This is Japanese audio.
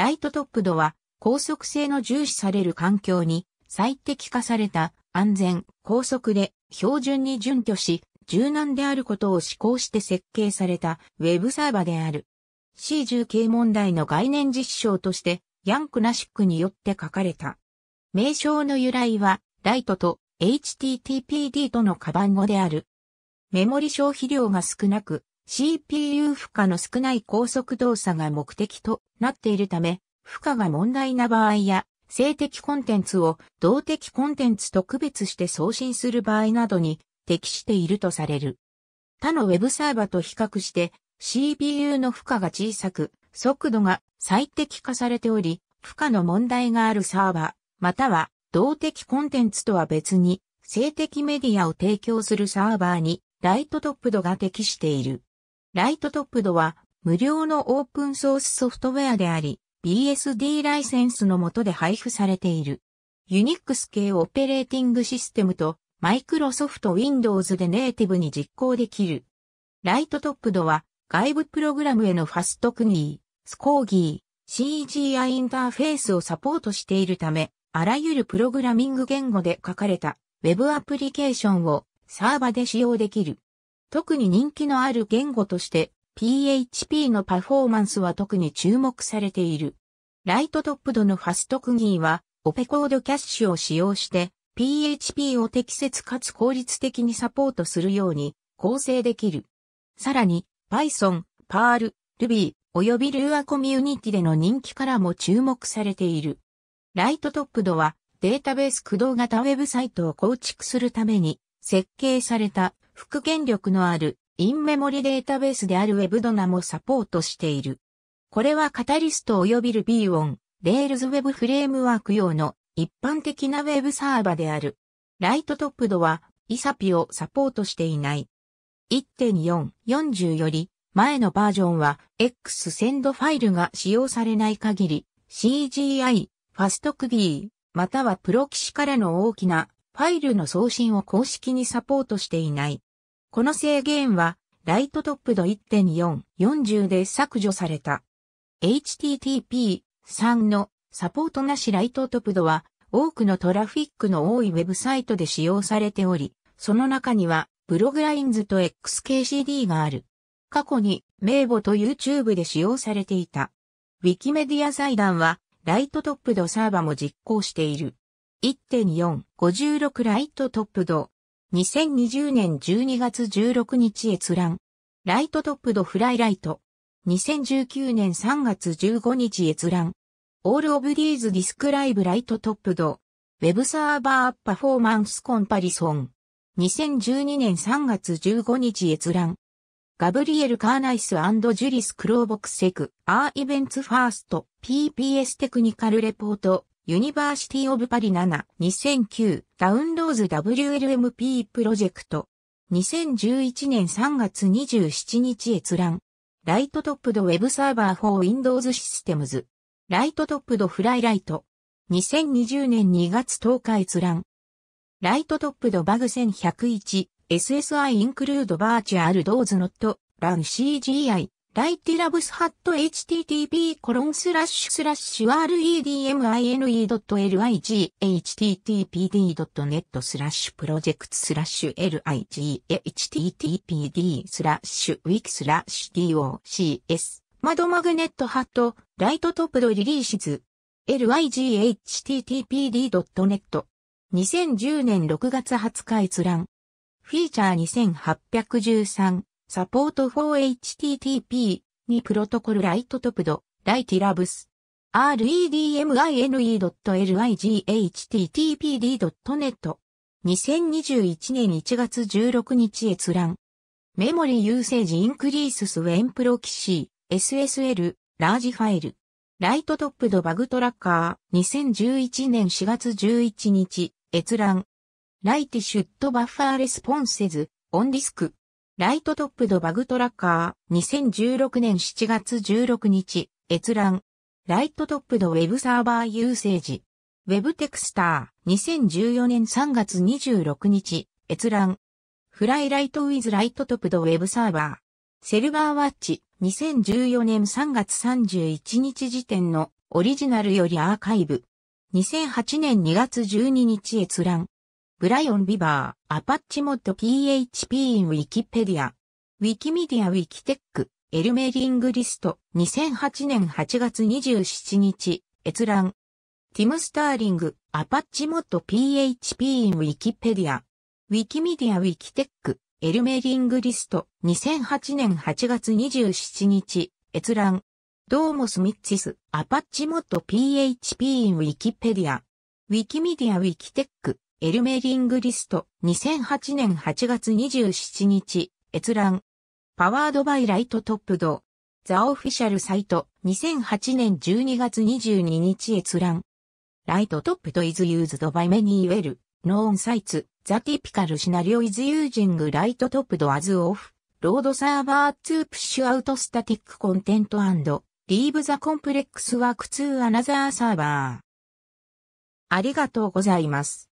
ライトトップ度は高速性の重視される環境に最適化された安全、高速で標準に準拠し、柔軟であることを志向して設計されたウェブサーバである。C10 系問題の概念実証として、ヤンクナシックによって書かれた。名称の由来は、ライトと HTTPD とのカバン語である。メモリ消費量が少なく、CPU 負荷の少ない高速動作が目的となっているため、負荷が問題な場合や、性的コンテンツを動的コンテンツと区別して送信する場合などに適しているとされる。他のウェブサーバーと比較して CPU の負荷が小さく、速度が最適化されており、負荷の問題があるサーバー、または動的コンテンツとは別に性的メディアを提供するサーバーにライトトップ度が適している。ライトトップドは無料のオープンソースソフトウェアであり、BSD ライセンスの下で配布されている。ユニックス系オペレーティングシステムとマイクロソフト Windows でネイティブに実行できる。ライトトップドは外部プログラムへのファストクニー、スコーギー、CGI インターフェースをサポートしているため、あらゆるプログラミング言語で書かれた Web アプリケーションをサーバで使用できる。特に人気のある言語として PHP のパフォーマンスは特に注目されている。ライトトップドのファストクギーはオペコードキャッシュを使用して PHP を適切かつ効率的にサポートするように構成できる。さらに Python、Perl、Ruby 及び Lua コミュニティでの人気からも注目されている。ライトトップドはデータベース駆動型ウェブサイトを構築するために設計された復元力のあるインメモリデータベースである WebDONA もサポートしている。これはカタリスト及びる b y on Rails Web フレームワーク用の一般的な Web サーバである。ライトトップドはイサピをサポートしていない。1.4.40より前のバージョンは X センドファイルが使用されない限り CGI、ファストクビー、またはプロキシからの大きなファイルの送信を公式にサポートしていない。この制限は、ライトトップ度1.440で削除された。http 3のサポートなしライトトップ度は、多くのトラフィックの多いウェブサイトで使用されており、その中には、ブログラインズと XKCD がある。過去に、名簿と YouTube で使用されていた。ウィキメディア財団は、ライトトップ度サーバも実行している。1.456ライトトップ度2020年12月16日閲覧。ライトトップドフライライト。2019年3月15日閲覧。オールオブ these describe ト i g h t top サーバーパフォーマンスコンパリソン。2012年3月15日閲覧。ガブリエル・カーナイスジュリス・クローボクセク、アー・イベンツ・ファースト、PPS テクニカル・レポート、ユニバーシティオブパリ7、2009ダウンローズ WLMP プロジェクト。2011年3月27日閲覧。ライトトップドウェブサーバー4ウィンドウズシステムズ。ライトトップドフライライト。2020年2月10日閲覧。ライトトップドバグ1101 SSI インクルードバーチャルドーズノットラン CGI ライティラブスハット http コロンスラッシュスラッシュ redmine.lighttpd.net スラッシュプロジェクトスラッシュ lighttpd スラッシュウィキスラッシュ docs 窓マグネットハットライトトップドリリーシズ lighttpd.net 2010年6月20日閲覧フィーチャー2813サポート 4HTTP にプロトコルライトトプド、ライティラブス。redmine.lighttpd.net 2021年1月16日閲覧。メモリユーセージインクリーススウェンプロキシー SSL ラージファイル。ライトトップドバグトラッカー2011年4月11日閲覧。ライティシュットバッファーレスポンセズオンディスクライトトップドバグトラッカー、2016年7月16日、閲覧。ライトトップドウェブサーバーユーセージ。ウェブテクスター、2014年3月26日、閲覧。フライライトウィズライトトップドウェブサーバー。セルバーワッチ、2014年3月31日時点のオリジナルよりアーカイブ。2008年2月12日閲覧。ブライオン・ビバー、アパッチモッド PHP in Wikipedia。ウィキメディア・ウィキテック、エルメリングリスト、2008年8月27日、閲覧。ティム・スターリング、アパッチモッド PHP in Wikipedia。ウィキメディア・ウィキテック、エルメリングリスト、2008年8月27日、閲覧。ドーモス・ミッチス、アパッチモッド PHP in Wikipedia。ウィキメディア・ウィキテック、エルメリングリスト、2008年8月27日、閲覧。パワードバイライトトップド。ザオフィシャルサイト、2008年12月22日閲覧。ライトトップドイズユーズドバイメニーウェル、ノーンサイツ、ザティピカルシナリオイズユージングライトトップドアズオフ、ロードサーバー2プッシュアウトスタティックコンテントリーブザコンプレックスワーク2アナザーサーバー。ありがとうございます。